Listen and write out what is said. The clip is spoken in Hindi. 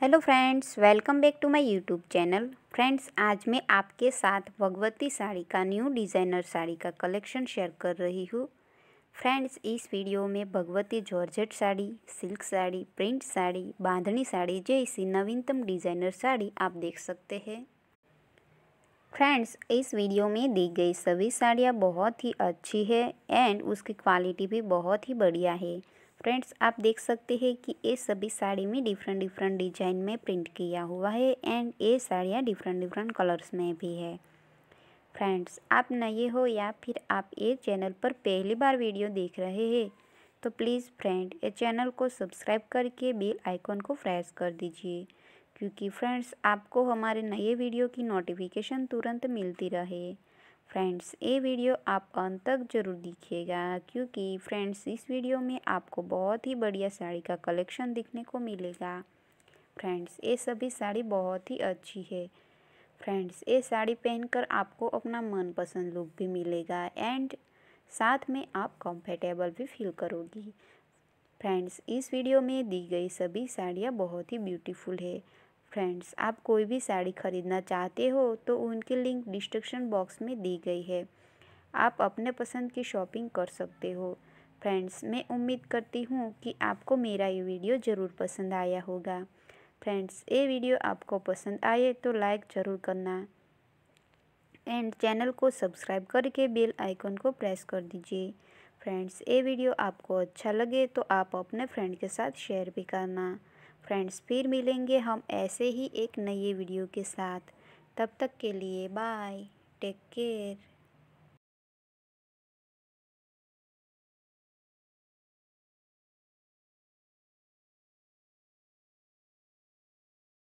hello friends welcome back to my YouTube channel friends आज मैं आपके साथ भगवती साड़ी का न्यू डिज़ाइनर साड़ी का कलेक्शन शेयर कर रही हूँ फ्रेंड्स इस वीडियो में Bhagwati georgette sari silk sari print sari bandhani sari जैसी नवीनतम डिज़ाइनर साड़ी आप देख सकते हैं फ्रेंड्स इस वीडियो में दी गई सभी साड़ियाँ बहुत ही अच्छी है एंड उसकी क्वालिटी भी बहुत ही बढ़िया है फ्रेंड्स आप देख सकते हैं कि ये सभी साड़ी में डिफरेंट डिफरेंट डिजाइन में प्रिंट किया हुआ है एंड ये साड़ियाँ डिफरेंट डिफरेंट कलर्स में भी है फ्रेंड्स आप नए हो या फिर आप ये चैनल पर पहली बार वीडियो देख रहे हैं तो प्लीज़ फ्रेंड ये चैनल को सब्सक्राइब करके बेल आइकॉन को प्रेस कर दीजिए क्योंकि फ्रेंड्स आपको हमारे नए वीडियो की नोटिफिकेशन तुरंत मिलती रहे फ्रेंड्स ये वीडियो आप अंत तक जरूर देखिएगा क्योंकि फ्रेंड्स इस वीडियो में आपको बहुत ही बढ़िया साड़ी का कलेक्शन देखने को मिलेगा फ्रेंड्स ये सभी साड़ी बहुत ही अच्छी है फ्रेंड्स ये साड़ी पहनकर आपको अपना मनपसंद लुक भी मिलेगा एंड साथ में आप कंफर्टेबल भी फील करोगी फ्रेंड्स इस वीडियो में दी गई सभी साड़ियाँ बहुत ही ब्यूटीफुल है फ्रेंड्स आप कोई भी साड़ी ख़रीदना चाहते हो तो उनकी लिंक डिस्क्रिप्शन बॉक्स में दी गई है आप अपने पसंद की शॉपिंग कर सकते हो फ्रेंड्स मैं उम्मीद करती हूँ कि आपको मेरा ये वीडियो ज़रूर पसंद आया होगा फ्रेंड्स ये वीडियो आपको पसंद आए तो लाइक ज़रूर करना एंड चैनल को सब्सक्राइब करके बेल आइकन को प्रेस कर दीजिए फ्रेंड्स ये वीडियो आपको अच्छा लगे तो आप अपने फ्रेंड के साथ शेयर भी करना फ्रेंड्स फिर मिलेंगे हम ऐसे ही एक नए वीडियो के साथ तब तक के लिए बाय टेक केयर